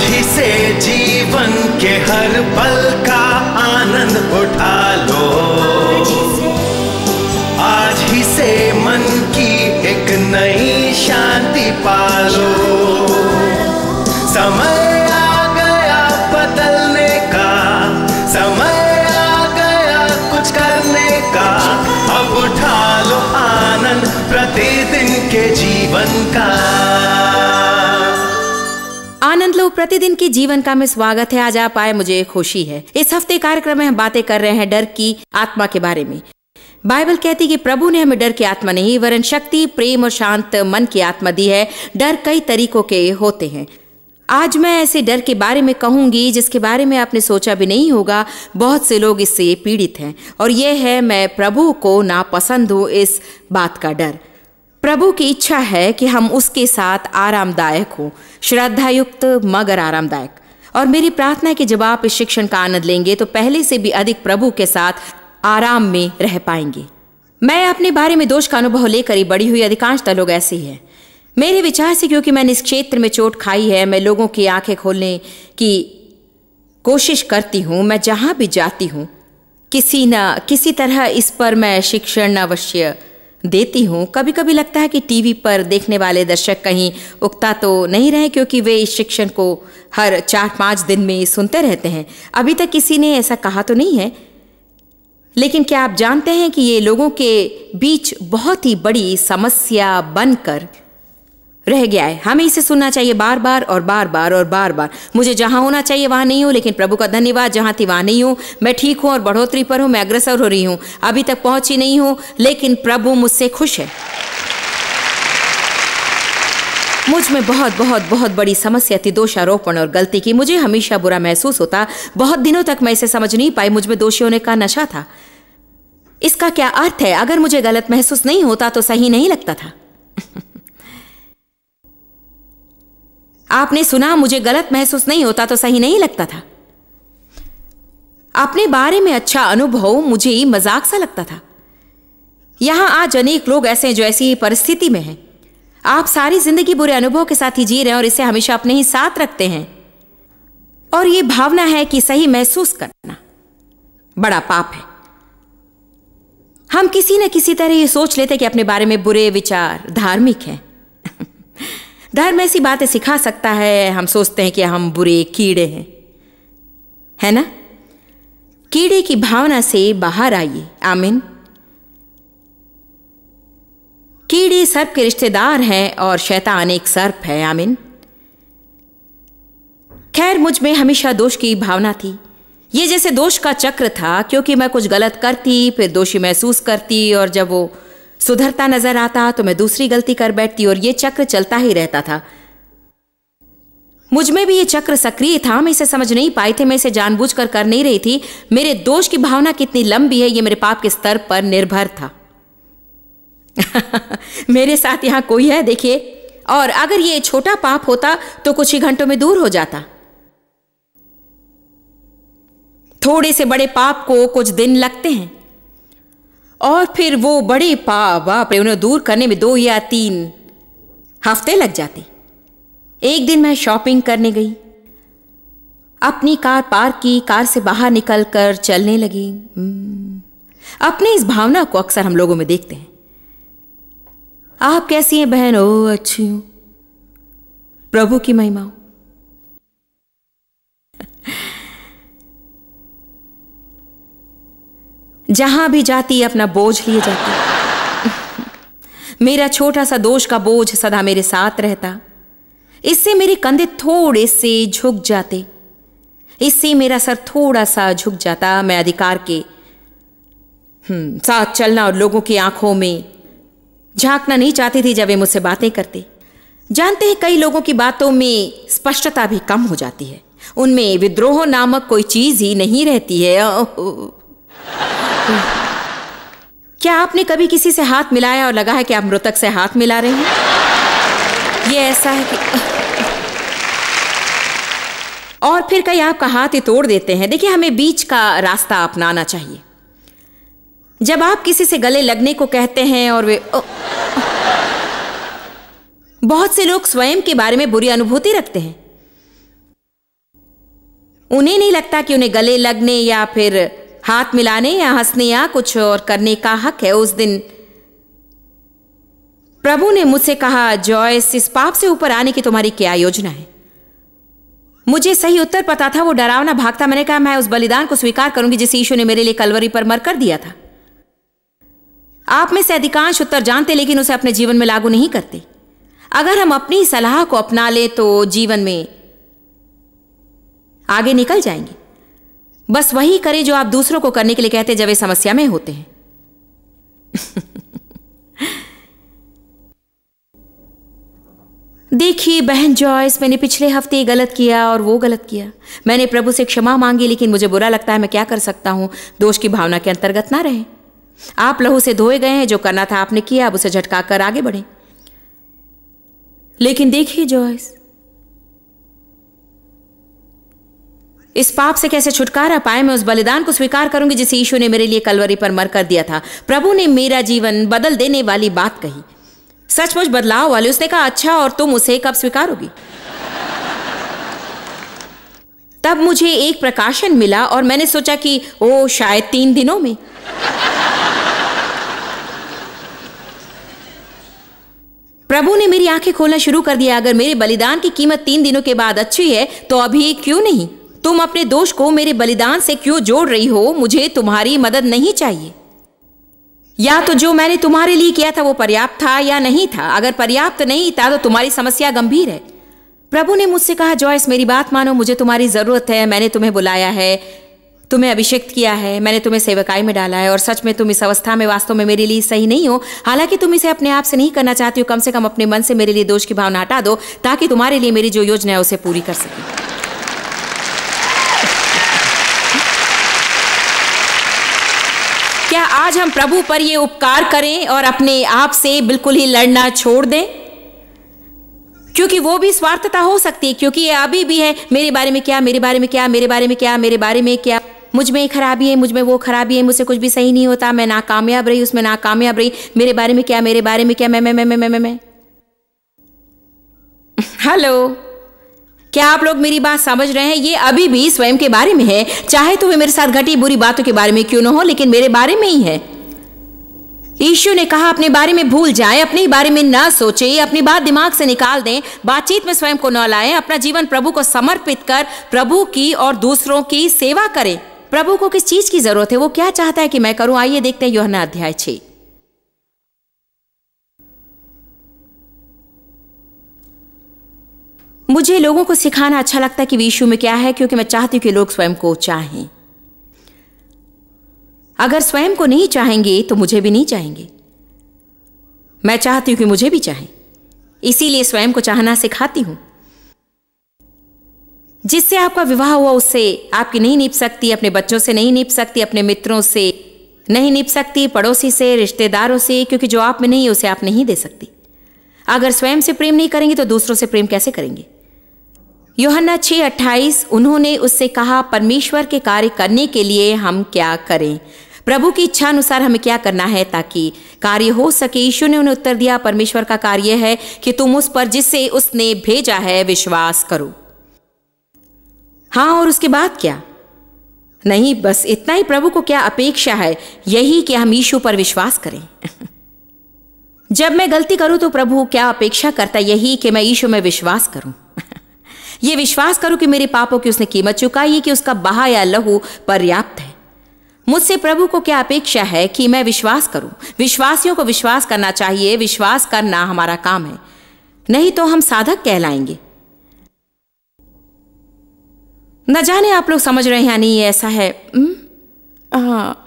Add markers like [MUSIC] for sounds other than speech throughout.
साथ ही से जीवन के हर पल का आनंद उठा लो आज ही से मन की एक नई शांति पालो समझ प्रतिदिन की जीवन का में स्वागत है आज आप आए मुझे खुशी है इस हफ्ते कार्यक्रम में हम बातें कर रहे हैं डर की आत्मा के बारे में बाइबल कहती है कि प्रभु ने हमें डर की आत्मा नहीं वरन शक्ति प्रेम और शांत मन की आत्मा दी है डर कई तरीकों के होते हैं आज मैं ऐसे डर के बारे में कहूंगी जिसके बारे में आपने सोचा भी नहीं होगा बहुत से लोग इससे पीड़ित हैं और यह है मैं प्रभु को नापसंद हूं इस बात का डर प्रभु की इच्छा है कि हम उसके साथ आरामदायक हों श्रद्धायुक्त मगर आरामदायक और मेरी प्रार्थना है कि जब आप इस शिक्षण का आनंद लेंगे तो पहले से भी अधिक प्रभु के साथ आराम में रह पाएंगे मैं अपने बारे में दोष का अनुभव लेकर ही बड़ी हुई अधिकांशतः लोग ऐसे ही हैं मेरे विचार से क्योंकि मैंने इस क्षेत्र में चोट खाई है मैं लोगों की आंखें खोलने की कोशिश करती हूँ मैं जहाँ भी जाती हूँ किसी न किसी तरह इस पर मैं शिक्षण अवश्य देती हूँ कभी कभी लगता है कि टीवी पर देखने वाले दर्शक कहीं उगता तो नहीं रहे क्योंकि वे इस शिक्षण को हर चार पाँच दिन में सुनते रहते हैं अभी तक किसी ने ऐसा कहा तो नहीं है लेकिन क्या आप जानते हैं कि ये लोगों के बीच बहुत ही बड़ी समस्या बनकर रह गया है हमें इसे सुनना चाहिए बार बार और बार बार और बार बार मुझे जहां होना चाहिए वहां नहीं हूं लेकिन प्रभु का धन्यवाद जहां थी वहां नहीं हूं मैं ठीक हूं और बढ़ोतरी पर हूं मैं अग्रसर हो रही हूं अभी तक पहुंची नहीं हूं लेकिन प्रभु मुझसे खुश है मुझ में बहुत बहुत बहुत बड़ी समस्या थी दोषारोपण और गलती की मुझे हमेशा बुरा महसूस होता बहुत दिनों तक मैं इसे समझ नहीं पाई मुझ में दोषी होने का नशा था इसका क्या अर्थ है अगर मुझे गलत महसूस नहीं होता तो सही नहीं लगता था [LAUGHS] आपने सुना मुझे गलत महसूस नहीं होता तो सही नहीं लगता था अपने बारे में अच्छा अनुभव मुझे ही मजाक सा लगता था यहां आज अनेक लोग ऐसे हैं जो ऐसी ही परिस्थिति में हैं आप सारी जिंदगी बुरे अनुभव के साथ ही जी रहे हैं और इसे हमेशा अपने ही साथ रखते हैं और ये भावना है कि सही महसूस करना बड़ा पाप है हम किसी न किसी तरह ये सोच लेते कि अपने बारे में बुरे विचार धार्मिक हैं धर्म ऐसी बातें सिखा सकता है हम सोचते हैं कि हम बुरे कीड़े हैं है ना कीड़े की भावना से बाहर आइए आमिन कीड़े सर्प के रिश्तेदार हैं और शैतान एक सर्प है आमिन खैर मुझ में हमेशा दोष की भावना थी ये जैसे दोष का चक्र था क्योंकि मैं कुछ गलत करती फिर दोषी महसूस करती और जब वो सुधरता नजर आता तो मैं दूसरी गलती कर बैठती और यह चक्र चलता ही रहता था मुझ में भी ये चक्र सक्रिय था मैं इसे समझ नहीं पाई थी मैं इसे जानबूझ कर नहीं रही थी मेरे दोष की भावना कितनी लंबी है ये मेरे पाप के स्तर पर निर्भर था [LAUGHS] मेरे साथ यहां कोई है देखिए और अगर ये छोटा पाप होता तो कुछ ही घंटों में दूर हो जाता थोड़े से बड़े पाप को कुछ दिन लगते हैं और फिर वो बड़े पाप बाप उन्हें दूर करने में दो या तीन हफ्ते लग जाते एक दिन मैं शॉपिंग करने गई अपनी कार पार्क की कार से बाहर निकल कर चलने लगी हम्म। अपनी इस भावना को अक्सर हम लोगों में देखते हैं आप कैसी हैं बहन ओ अच्छी हूं प्रभु की महिमा जहां भी जाती अपना बोझ लिए जाती मेरा छोटा सा दोष का बोझ सदा मेरे साथ रहता इससे मेरे कंधे थोड़े से झुक जाते इससे मेरा सर थोड़ा सा झुक जाता मैं अधिकार के हम्म, साथ चलना और लोगों की आंखों में झांकना नहीं चाहती थी जब वे मुझसे बातें करते जानते हैं कई लोगों की बातों में स्पष्टता भी कम हो जाती है उनमें विद्रोह नामक कोई चीज ही नहीं रहती है क्या आपने कभी किसी से हाथ मिलाया और लगा है कि आप मृतक से हाथ मिला रहे हैं ये ऐसा है कि और फिर कहीं आपका हाथ ही तोड़ देते हैं देखिए हमें बीच का रास्ता अपनाना चाहिए जब आप किसी से गले लगने को कहते हैं और वे ओ, ओ, बहुत से लोग स्वयं के बारे में बुरी अनुभूति रखते हैं उन्हें नहीं लगता कि उन्हें गले लगने या फिर हाथ मिलाने या हंसने या कुछ और करने का हक है उस दिन प्रभु ने मुझसे कहा जॉयस इस पाप से ऊपर आने की तुम्हारी क्या योजना है मुझे सही उत्तर पता था वो डरावना भागता मैंने कहा मैं उस बलिदान को स्वीकार करूंगी जिसे ईशु ने मेरे लिए कलवरी पर मर कर दिया था आप में से अधिकांश उत्तर जानते लेकिन उसे अपने जीवन में लागू नहीं करते अगर हम अपनी सलाह को अपना ले तो जीवन में आगे निकल जाएंगे बस वही करें जो आप दूसरों को करने के लिए कहते हैं जब वे समस्या में होते हैं [LAUGHS] देखिए बहन जॉयस मैंने पिछले हफ्ते गलत किया और वो गलत किया मैंने प्रभु से क्षमा मांगी लेकिन मुझे बुरा लगता है मैं क्या कर सकता हूं दोष की भावना के अंतर्गत ना रहे आप लहू से धोए गए हैं जो करना था आपने किया अब उसे झटका कर आगे बढ़े लेकिन देखिए जॉयस इस पाप से कैसे छुटकारा पाए मैं उस बलिदान को स्वीकार करूंगी जिसे ईशु ने मेरे लिए कलवरी पर मर कर दिया था प्रभु ने मेरा जीवन बदल देने वाली बात कही सचमुच बदलाव वाले उसने कहा अच्छा और तुम उसे कब स्वीकारोगी तब मुझे एक प्रकाशन मिला और मैंने सोचा कि ओ शायद तीन दिनों में प्रभु ने मेरी आंखें खोलना शुरू कर दिया अगर मेरे बलिदान की कीमत तीन दिनों के बाद अच्छी है तो अभी क्यों नहीं तुम अपने दोष को मेरे बलिदान से क्यों जोड़ रही हो मुझे तुम्हारी मदद नहीं चाहिए या तो जो मैंने तुम्हारे लिए किया था वो पर्याप्त था या नहीं था अगर पर्याप्त नहीं था तो तुम्हारी समस्या गंभीर है प्रभु ने मुझसे कहा जॉयस मेरी बात मानो मुझे तुम्हारी ज़रूरत है मैंने तुम्हें बुलाया है तुम्हें अभिषेक किया है मैंने तुम्हें सेवकाई में डाला है और सच में तुम इस अवस्था में वास्तव में मेरे लिए सही नहीं हो हालांकि तुम इसे अपने आप से नहीं करना चाहती हो कम से कम अपने मन से मेरे लिए दोष की भावना हटा दो ताकि तुम्हारे लिए मेरी जो योजना है उसे पूरी कर सके आज हम प्रभु पर ये उपकार करें और अपने आप से बिल्कुल ही लड़ना छोड़ दें क्योंकि वो भी स्वार्थता हो सकती है क्योंकि ये अभी भी है मेरे बारे में क्या मेरे बारे में क्या मेरे बारे में क्या मेरे बारे में क्या मुझ में खराबी है मुझ में वो खराबी है मुझसे कुछ भी सही नहीं होता मैं नाकामयाब रही उसमें नाकामयाब रही मेरे बारे में क्या मेरे बारे में क्या मैं मैं मैं मैं मैं मैं [LAUGHS] हेलो क्या आप लोग मेरी बात समझ रहे हैं ये अभी भी स्वयं के बारे में है चाहे तो वे मेरे साथ घटी बुरी बातों के बारे में क्यों ना हो लेकिन मेरे बारे में ही है ईश्वर ने कहा अपने बारे में भूल जाए अपने ही बारे में ना सोचे अपनी बात दिमाग से निकाल दें बातचीत में स्वयं को न लाएं अपना जीवन प्रभु को समर्पित कर प्रभु की और दूसरों की सेवा करें प्रभु को किस चीज की जरूरत है वो क्या चाहता है कि मैं करूं आइए देखते हैं योहना अध्याय छः मुझे लोगों को सिखाना अच्छा लगता है कि विश्व में क्या है क्योंकि मैं चाहती हूँ कि लोग स्वयं को चाहें अगर स्वयं को नहीं चाहेंगे तो मुझे भी नहीं चाहेंगे मैं चाहती हूं कि मुझे भी चाहें इसीलिए स्वयं को चाहना सिखाती हूं जिससे आपका विवाह हुआ उससे आपकी नहीं नीप सकती अपने बच्चों से नहीं नीप सकती अपने मित्रों से नहीं नीप सकती पड़ोसी से रिश्तेदारों से क्योंकि जो आप में नहीं है उसे आप नहीं दे सकती अगर स्वयं से प्रेम नहीं करेंगे तो दूसरों से प्रेम कैसे करेंगे योहन्ना छः अट्ठाईस उन्होंने उससे कहा परमेश्वर के कार्य करने के लिए हम क्या करें प्रभु की इच्छा अनुसार हमें क्या करना है ताकि कार्य हो सके यीशु ने उन्हें उत्तर दिया परमेश्वर का कार्य है कि तुम उस पर जिससे उसने भेजा है विश्वास करो हाँ और उसके बाद क्या नहीं बस इतना ही प्रभु को क्या अपेक्षा है यही कि हम यीशु पर विश्वास करें [LAUGHS] जब मैं गलती करूं तो प्रभु क्या अपेक्षा करता यही कि मैं यीशु में विश्वास करूं ये विश्वास करो कि मेरे पापों की उसने कीमत चुकाई है कि उसका बहा या लहू पर्याप्त है मुझसे प्रभु को क्या अपेक्षा है कि मैं विश्वास करूं विश्वासियों को विश्वास करना चाहिए विश्वास करना हमारा काम है नहीं तो हम साधक कहलाएंगे न जाने आप लोग समझ रहे हैं नहीं ऐसा है आ, हाँ।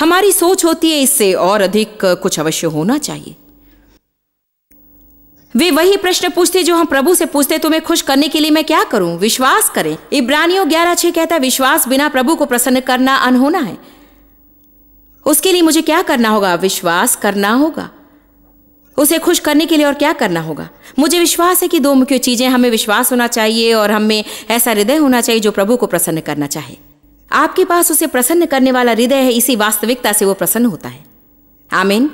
हमारी सोच होती है इससे और अधिक कुछ अवश्य होना चाहिए वे वही प्रश्न पूछते जो हम प्रभु से पूछते तुम्हें खुश करने के लिए मैं क्या करूं विश्वास करें इब्रानियों ग्यारह छह कहता विश्वास बिना प्रभु को प्रसन्न करना अनहोना है उसके लिए मुझे क्या करना होगा विश्वास करना होगा उसे खुश करने के लिए और क्या करना होगा मुझे विश्वास है कि दो मुख्य चीजें हमें विश्वास होना चाहिए और हमें ऐसा हृदय होना चाहिए जो प्रभु को प्रसन्न करना चाहे आपके पास उसे प्रसन्न करने वाला हृदय है इसी वास्तविकता से वो प्रसन्न होता है आमीन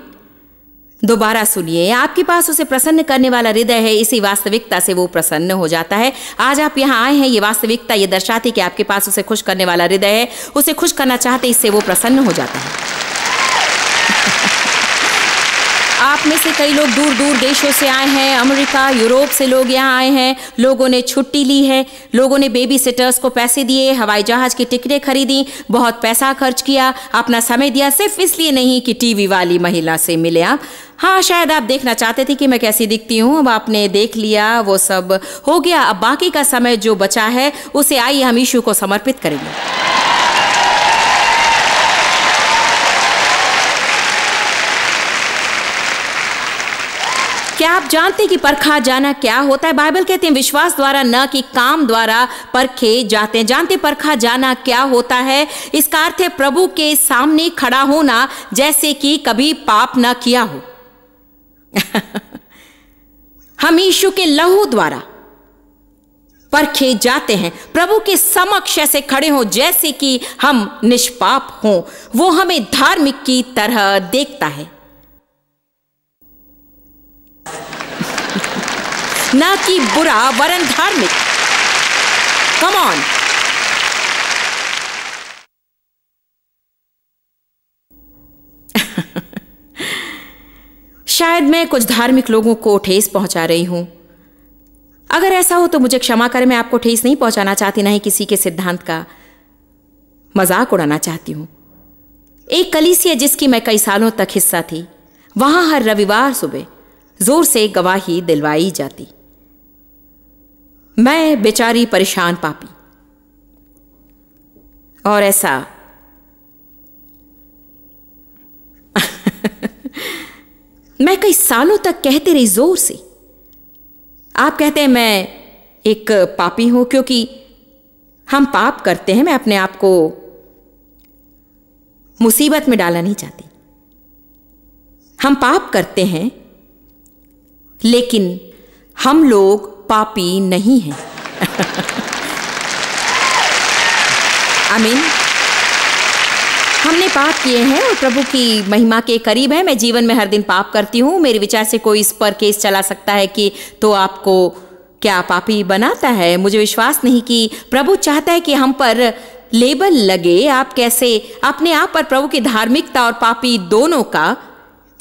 दोबारा सुनिए आपके पास उसे प्रसन्न करने वाला हृदय है इसी वास्तविकता से वो प्रसन्न हो जाता है आज आप यहाँ आए हैं ये वास्तविकता ये दर्शाती कि आपके पास उसे खुश करने वाला हृदय है उसे खुश करना चाहते इससे वो प्रसन्न हो जाता है आप में से कई लोग दूर दूर देशों से आए हैं अमेरिका यूरोप से लोग यहाँ आए हैं लोगों ने छुट्टी ली है लोगों ने बेबी सिटर्स को पैसे दिए हवाई जहाज की टिकटें खरीदी बहुत पैसा खर्च किया अपना समय दिया सिर्फ इसलिए नहीं कि टीवी वाली महिला से मिले आप हाँ शायद आप देखना चाहते थे कि मैं कैसी दिखती हूँ अब आपने देख लिया वो सब हो गया अब बाकी का समय जो बचा है उसे आइए हम ईशू को समर्पित करेंगे क्या आप जानते कि परखा जाना क्या होता है बाइबल कहते हैं विश्वास द्वारा न कि काम द्वारा परखे जाते हैं जानते परखा जाना क्या होता है इसका अर्थ है प्रभु के सामने खड़ा होना जैसे कि कभी पाप न किया हो [LAUGHS] हम यीशु के लहू द्वारा परखे जाते हैं प्रभु के समक्ष ऐसे खड़े हों जैसे कि हम निष्पाप हों वो हमें धार्मिक की तरह देखता है न कि बुरा वरन धार्मिक कम ऑन [LAUGHS] शायद मैं कुछ धार्मिक लोगों को ठेस पहुंचा रही हूं अगर ऐसा हो तो मुझे क्षमा करें मैं आपको ठेस नहीं पहुंचाना चाहती नहीं किसी के सिद्धांत का मजाक उड़ाना चाहती हूं एक कलीसिया जिसकी मैं कई सालों तक हिस्सा थी वहां हर रविवार सुबह जोर से गवाही दिलवाई जाती मैं बेचारी परेशान पापी और ऐसा [LAUGHS] मैं कई सालों तक कहती रही जोर से आप कहते हैं मैं एक पापी हूं क्योंकि हम पाप करते हैं मैं अपने आप को मुसीबत में डालना नहीं चाहती हम पाप करते हैं लेकिन हम लोग पापी नहीं हैं आई मीन हमने पाप किए हैं और प्रभु की महिमा के करीब है मैं जीवन में हर दिन पाप करती हूँ मेरे विचार से कोई इस पर केस चला सकता है कि तो आपको क्या पापी बनाता है मुझे विश्वास नहीं कि प्रभु चाहता है कि हम पर लेबल लगे आप कैसे अपने आप पर प्रभु की धार्मिकता और पापी दोनों का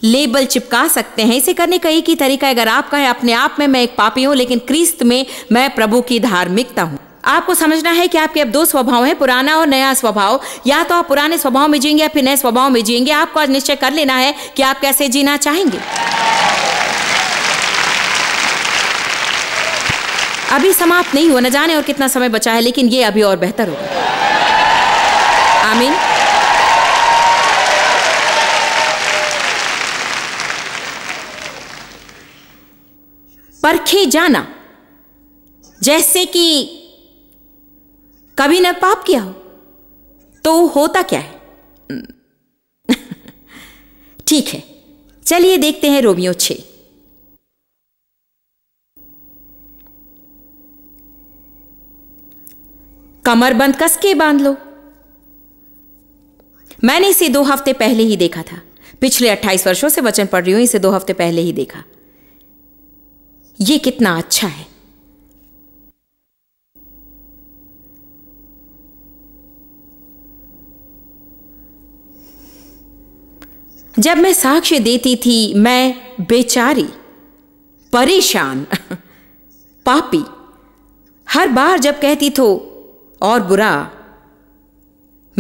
लेबल चिपका सकते हैं इसे करने का एक ही तरीका है अगर आप कहें अपने आप में मैं एक पापी हूँ लेकिन क्रिस्त में मैं प्रभु की धार्मिकता हूँ आपको समझना है कि आपके अब दो स्वभाव हैं पुराना और नया स्वभाव या तो आप पुराने स्वभाव में जिएंगे या फिर नए स्वभाव में जिएंगे आपको आज निश्चय कर लेना है कि आप कैसे जीना चाहेंगे अभी समाप्त नहीं हुआ न जाने और कितना समय बचा है लेकिन ये अभी और बेहतर होगा आमीन परखे जाना जैसे कि कभी न पाप किया हो तो होता क्या है [LAUGHS] ठीक है चलिए देखते हैं रोमियो छे कमर बंद कसके बांध लो मैंने इसे दो हफ्ते पहले ही देखा था पिछले 28 वर्षों से वचन पढ़ रही हूं इसे दो हफ्ते पहले ही देखा ये कितना अच्छा है जब मैं साक्ष्य देती थी मैं बेचारी परेशान [LAUGHS] पापी हर बार जब कहती तो और बुरा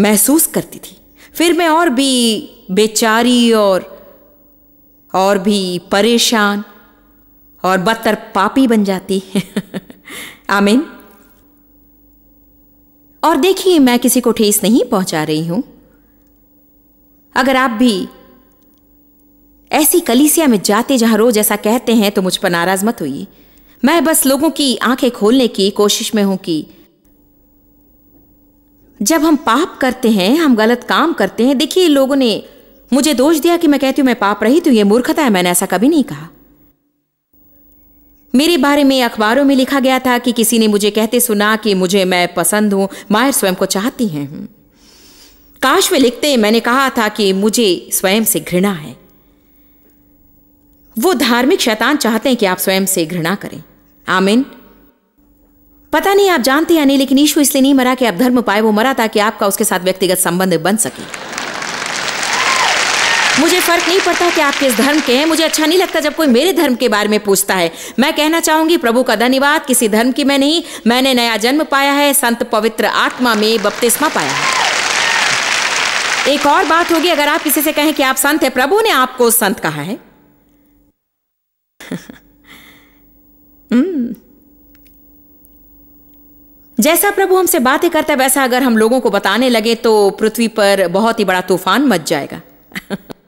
महसूस करती थी फिर मैं और भी बेचारी और और भी परेशान और बदतर पापी बन जाती [LAUGHS] आमीन और देखिए मैं किसी को ठेस नहीं पहुंचा रही हूं अगर आप भी ऐसी कलीसिया में जाते जहां रोज ऐसा कहते हैं तो मुझ पर नाराज मत हुई मैं बस लोगों की आंखें खोलने की कोशिश में हूं कि जब हम पाप करते हैं हम गलत काम करते हैं देखिए लोगों ने मुझे दोष दिया कि मैं कहती हूं मैं पाप रही तो ये मूर्खता है मैंने ऐसा कभी नहीं कहा मेरे बारे में अखबारों में लिखा गया था कि किसी ने मुझे कहते सुना कि मुझे मैं पसंद हूं मायर स्वयं को चाहती हैं काश में लिखते मैंने कहा था कि मुझे स्वयं से घृणा है वो धार्मिक शैतान चाहते हैं कि आप स्वयं से घृणा करें आमिन पता नहीं आप जानते या नहीं लेकिन ईशु इसलिए नहीं मरा कि आप धर्म पाए वो मरा था कि आपका उसके साथ व्यक्तिगत संबंध बन सके मुझे फर्क नहीं पड़ता कि आप किस धर्म के हैं मुझे अच्छा नहीं लगता जब कोई मेरे धर्म के बारे में पूछता है मैं कहना चाहूंगी प्रभु का धन्यवाद किसी धर्म की मैं नहीं मैंने नया जन्म पाया है संत पवित्र आत्मा में बपतिस्मा पाया है एक और बात होगी अगर आप किसी से कहें कि आप संत हैं प्रभु ने आपको संत कहा है [LAUGHS] हम्म। जैसा प्रभु हमसे बातें करता है वैसा अगर हम लोगों को बताने लगे तो पृथ्वी पर बहुत ही बड़ा तूफान मच जाएगा [LAUGHS]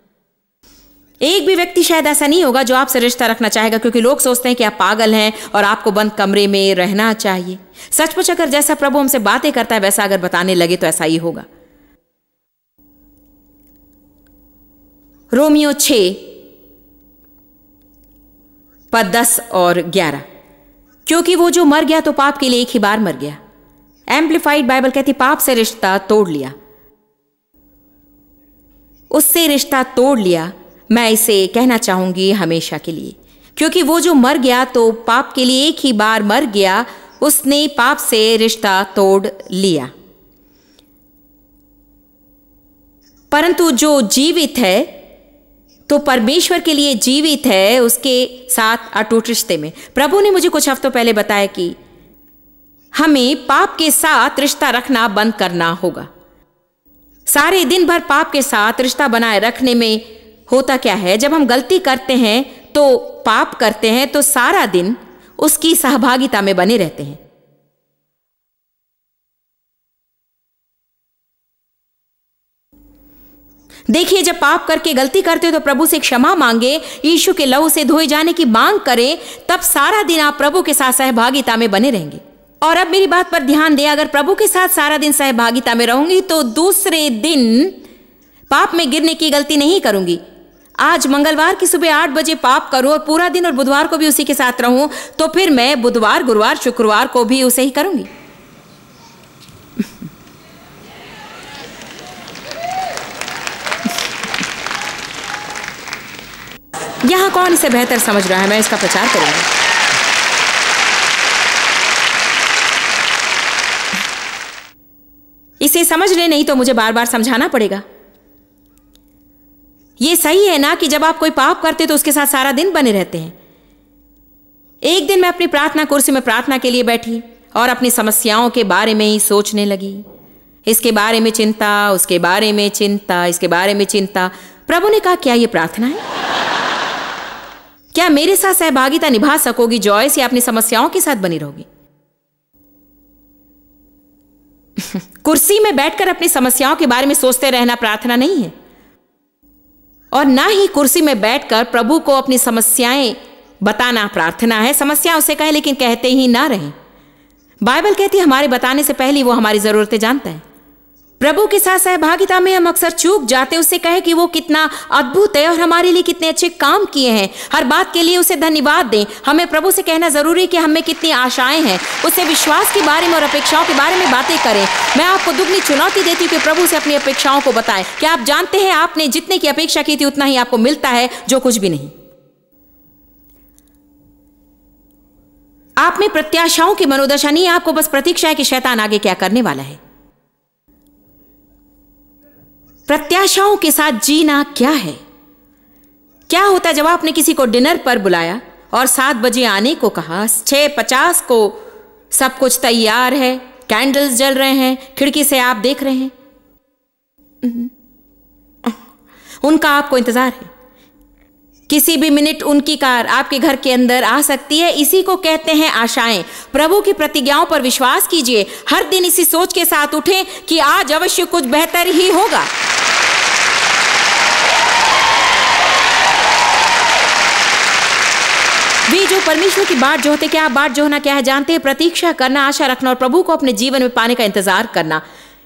एक भी व्यक्ति शायद ऐसा नहीं होगा जो आपसे रिश्ता रखना चाहेगा क्योंकि लोग सोचते हैं कि आप पागल हैं और आपको बंद कमरे में रहना चाहिए सचमुच अगर जैसा प्रभु हमसे बातें करता है वैसा अगर बताने लगे तो ऐसा ही होगा रोमियो छ पद दस और ग्यारह क्योंकि वो जो मर गया तो पाप के लिए एक ही बार मर गया एम्प्लीफाइड बाइबल कहती पाप से रिश्ता तोड़ लिया उससे रिश्ता तोड़ लिया मैं इसे कहना चाहूंगी हमेशा के लिए क्योंकि वो जो मर गया तो पाप के लिए एक ही बार मर गया उसने पाप से रिश्ता तोड़ लिया परंतु जो जीवित है तो परमेश्वर के लिए जीवित है उसके साथ अटूट रिश्ते में प्रभु ने मुझे कुछ हफ्तों पहले बताया कि हमें पाप के साथ रिश्ता रखना बंद करना होगा सारे दिन भर पाप के साथ रिश्ता बनाए रखने में होता क्या है जब हम गलती करते हैं तो पाप करते हैं तो सारा दिन उसकी सहभागिता में बने रहते हैं देखिए जब पाप करके गलती करते हो तो प्रभु से क्षमा मांगे यीशु के लहू से धोए जाने की मांग करें तब सारा दिन आप प्रभु के साथ सहभागिता में बने रहेंगे और अब मेरी बात पर ध्यान दें अगर प्रभु के साथ सारा दिन सहभागिता में रहूंगी तो दूसरे दिन पाप में गिरने की गलती नहीं करूंगी आज मंगलवार की सुबह आठ बजे पाप करूं और पूरा दिन और बुधवार को भी उसी के साथ रहूं तो फिर मैं बुधवार गुरुवार शुक्रवार को भी उसे ही करूंगी यहां कौन इसे बेहतर समझ रहा है मैं इसका प्रचार करूंगी इसे समझ ले नहीं तो मुझे बार बार समझाना पड़ेगा ये सही है ना कि जब आप कोई पाप करते तो उसके साथ सारा दिन बने रहते हैं एक दिन मैं अपनी प्रार्थना कुर्सी में प्रार्थना के लिए बैठी और अपनी समस्याओं के बारे में ही सोचने लगी इसके बारे में चिंता उसके बारे में चिंता इसके बारे में चिंता प्रभु ने कहा क्या ये प्रार्थना है क्या मेरे साथ सहभागिता निभा सकोगी जॉयस या अपनी समस्याओं के साथ बनी रहोगी [LAUGHS] कुर्सी में बैठकर अपनी समस्याओं के बारे में सोचते रहना प्रार्थना नहीं है और ना ही कुर्सी में बैठकर प्रभु को अपनी समस्याएं बताना प्रार्थना है समस्या उसे कहें लेकिन कहते ही ना रहें बाइबल कहती है हमारे बताने से पहले वो हमारी ज़रूरतें जानता है प्रभु के साथ सहभागिता में हम अक्सर चूक जाते उसे कहे कि वो कितना अद्भुत है और हमारे लिए कितने अच्छे काम किए हैं हर बात के लिए उसे धन्यवाद दें हमें प्रभु से कहना जरूरी है कि हमें कितनी आशाएं हैं उससे विश्वास के बारे में और अपेक्षाओं के बारे में बातें करें मैं आपको दुगनी चुनौती देती हूँ कि प्रभु से अपनी अपेक्षाओं को बताएं क्या आप जानते हैं आपने जितने की अपेक्षा की थी उतना ही आपको मिलता है जो कुछ भी नहीं आप में प्रत्याशाओं की मनोदशा नहीं आपको बस प्रतीक्षा है कि शैतान आगे क्या करने वाला है प्रत्याशाओं के साथ जीना क्या है क्या होता जब आपने किसी को डिनर पर बुलाया और सात बजे आने को कहा छः पचास को सब कुछ तैयार है कैंडल्स जल रहे हैं खिड़की से आप देख रहे हैं उनका आपको इंतजार है किसी भी मिनट उनकी कार आपके घर के अंदर आ सकती है इसी को कहते हैं आशाएं प्रभु की प्रतिज्ञाओं पर विश्वास कीजिए हर दिन इसी सोच के साथ उठें कि आज अवश्य कुछ बेहतर ही होगा जो परमेश्वर की बाट जोहते क्या बाट जोहना क्या है जानते हैं प्रतीक्षा करना आशा रखना और प्रभु को अपने जीवन में पाने का इंतजार करना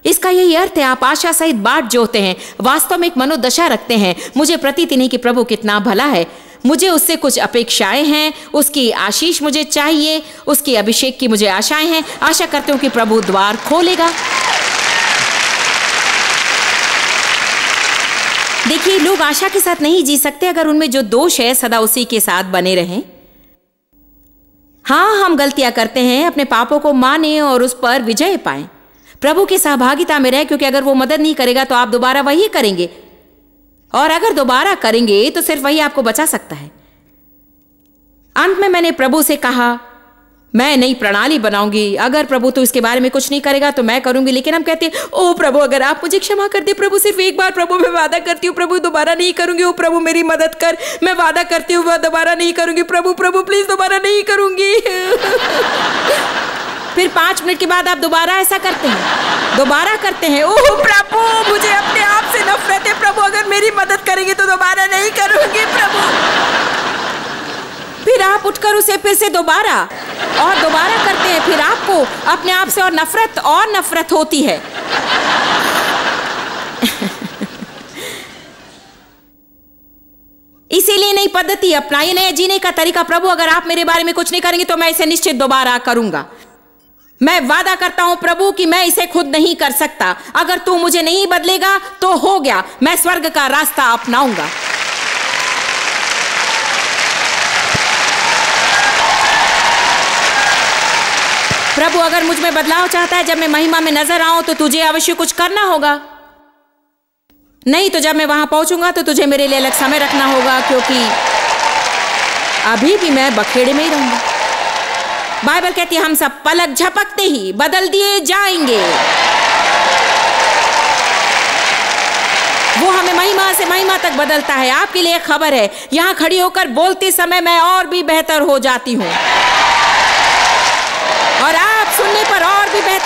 इसका यही अर्थ है आप आशा सहित बाट जोते हैं वास्तव में एक मनोदशा रखते हैं मुझे प्रतीत नहीं कि प्रभु कितना भला है मुझे उससे कुछ अपेक्षाएं हैं उसकी आशीष मुझे चाहिए उसकी अभिषेक की मुझे आशाएं हैं आशा करते हूँ कि प्रभु द्वार खोलेगा देखिए लोग आशा के साथ नहीं जी सकते अगर उनमें जो दोष है सदा उसी के साथ बने रहें हाँ हम गलतियां करते हैं अपने पापों को माने और उस पर विजय पाए प्रभु की सहभागिता में रहे क्योंकि अगर वो मदद नहीं करेगा तो आप दोबारा वही करेंगे और अगर दोबारा करेंगे तो सिर्फ वही आपको बचा सकता है अंत में मैंने प्रभु से कहा मैं नई प्रणाली बनाऊंगी अगर प्रभु तो इसके बारे में कुछ नहीं करेगा तो मैं करूंगी लेकिन हम कहते हैं ओ प्रभु अगर आप मुझे क्षमा कर दे प्रभु सिर्फ एक बार प्रभु मैं वादा करती हूँ प्रभु दोबारा नहीं करूंगी ओ प्रभु मेरी मदद कर मैं वादा करती हूँ दोबारा नहीं करूंगी प्रभु प्रभु प्लीज दोबारा नहीं करूंगी फिर पांच मिनट के बाद आप दोबारा ऐसा करते हैं दोबारा करते हैं ओह प्रभु मुझे अपने आप से नफरत है प्रभु अगर मेरी मदद करेंगे तो दोबारा नहीं करूंगी प्रभु फिर आप उठकर उसे फिर से दोबारा और दोबारा करते हैं फिर आपको अपने आप से और नफरत और नफरत होती है [LAUGHS] इसीलिए नई पद्धति अपनाई नया जीने का तरीका प्रभु अगर आप मेरे बारे में कुछ नहीं करेंगे तो मैं इसे निश्चित दोबारा करूंगा मैं वादा करता हूं प्रभु कि मैं इसे खुद नहीं कर सकता अगर तू मुझे नहीं बदलेगा तो हो गया मैं स्वर्ग का रास्ता अपनाऊंगा प्रभु अगर मुझ में बदलाव चाहता है जब मैं महिमा में नजर आऊं तो तुझे अवश्य कुछ करना होगा नहीं तो जब मैं वहां पहुंचूंगा तो तुझे मेरे लिए अलग समय रखना होगा क्योंकि अभी भी मैं बखेड़े में ही रहूंगा बाइबल कहती है हम सब पलक झपकते ही बदल दिए जाएंगे वो हमें महिमा से महिमा तक बदलता है आपके लिए खबर है यहाँ खड़ी होकर बोलते समय मैं और भी बेहतर हो जाती हूँ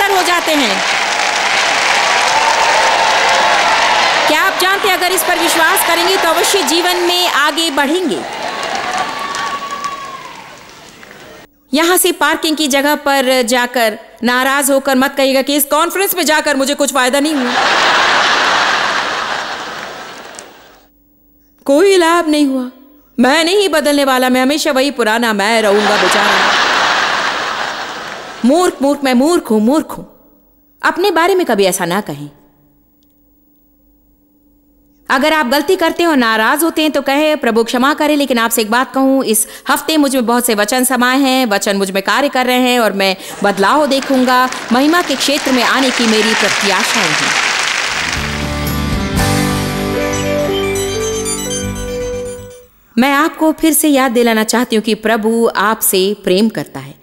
बेकार हो जाते हैं क्या आप जानते हैं अगर इस पर विश्वास करेंगे तो अवश्य जीवन में आगे बढ़ेंगे यहां से पार्किंग की जगह पर जाकर नाराज होकर मत कहिएगा कि इस कॉन्फ्रेंस में जाकर मुझे कुछ फायदा नहीं हुआ कोई लाभ नहीं हुआ मैं नहीं बदलने वाला मैं हमेशा वही पुराना मैं रहूंगा बेचारा मूर्ख मूर्ख मैं मूर्ख हूं मूर्ख हूं अपने बारे में कभी ऐसा ना कहें अगर आप गलती करते हो नाराज होते हैं तो कहे प्रभु क्षमा करें लेकिन आपसे एक बात कहूं इस हफ्ते मुझ में बहुत से वचन समाये हैं वचन मुझ में कार्य कर रहे हैं और मैं बदलाव देखूंगा महिमा के क्षेत्र में आने की मेरी प्रत्याशाएं हैं मैं आपको फिर से याद दिलाना चाहती हूं कि प्रभु आपसे प्रेम करता है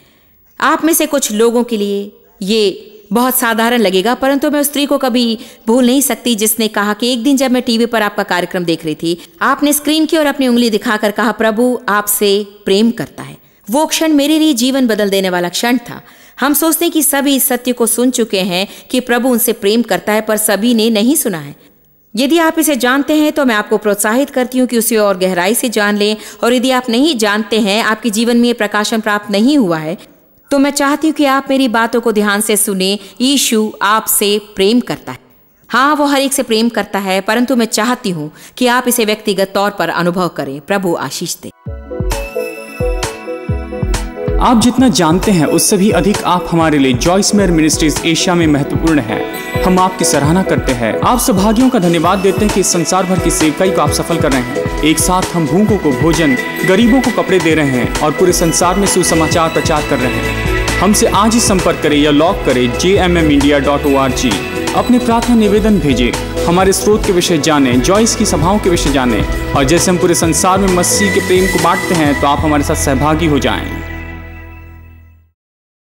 आप में से कुछ लोगों के लिए ये बहुत साधारण लगेगा परंतु मैं उस स्त्री को कभी भूल नहीं सकती जिसने कहा कि एक दिन जब मैं टीवी पर आपका कार्यक्रम देख रही थी आपने स्क्रीन की ओर अपनी उंगली दिखाकर कहा प्रभु आपसे प्रेम करता है वो क्षण मेरे लिए जीवन बदल देने वाला क्षण था हम सोचते हैं कि सभी इस सत्य को सुन चुके हैं कि प्रभु उनसे प्रेम करता है पर सभी ने नहीं सुना है यदि आप इसे जानते हैं तो मैं आपको प्रोत्साहित करती हूँ कि उसे और गहराई से जान लें और यदि आप नहीं जानते हैं आपके जीवन में ये प्रकाशन प्राप्त नहीं हुआ है तो मैं चाहती हूं कि आप मेरी बातों को ध्यान से सुने यीशु आपसे प्रेम करता है हाँ वो हर एक से प्रेम करता है परंतु मैं चाहती हूं कि आप इसे व्यक्तिगत तौर पर अनुभव करें प्रभु आशीष दे आप जितना जानते हैं उससे भी अधिक आप हमारे लिए जॉइस मेयर मिनिस्ट्रीज एशिया में महत्वपूर्ण है हम आपकी सराहना करते हैं आप सहभागियों का धन्यवाद देते हैं कि संसार भर की सेवकाई को आप सफल कर रहे हैं एक साथ हम भूखों को भोजन गरीबों को कपड़े दे रहे हैं और पूरे संसार में सुसमाचार प्रचार कर रहे हैं हमसे आज ही संपर्क करें या लॉग करें J M M India dot O R G अपने प्रार्थना निवेदन भेजें हमारे स्रोत के विषय जानें जॉइस की सभाओं के विषय जानें और जैसे हम पूरे संसार में मसीह के प्रेम को बांटते हैं तो आप हमारे साथ सहभागी हो जाएं